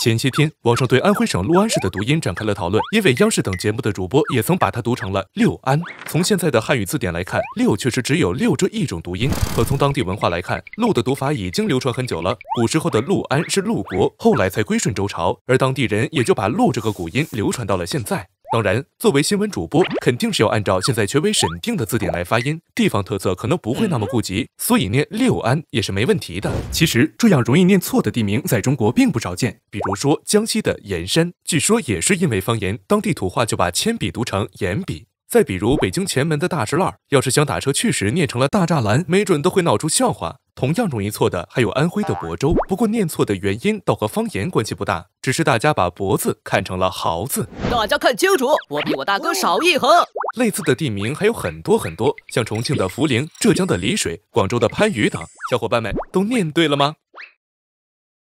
前些天，网上对安徽省六安市的读音展开了讨论，因为央视等节目的主播也曾把它读成了“六安”。从现在的汉语字典来看，“六”确实只有“六”这一种读音，可从当地文化来看，“六”的读法已经流传很久了。古时候的六安是六国，后来才归顺周朝，而当地人也就把“六”这个古音流传到了现在。当然，作为新闻主播，肯定是要按照现在权威审定的字典来发音，地方特色可能不会那么顾及，所以念六安也是没问题的。其实这样容易念错的地名在中国并不少见，比如说江西的盐山，据说也是因为方言，当地土话就把铅笔读成盐笔。再比如北京前门的大栅栏，要是想打车去时念成了大栅栏，没准都会闹出笑话。同样容易错的还有安徽的亳州，不过念错的原因倒和方言关系不大，只是大家把“亳”字看成了“亳”字。大家看清楚，我比我大哥少一横。类似的地名还有很多很多，像重庆的涪陵、浙江的丽水、广州的番禺等。小伙伴们都念对了吗？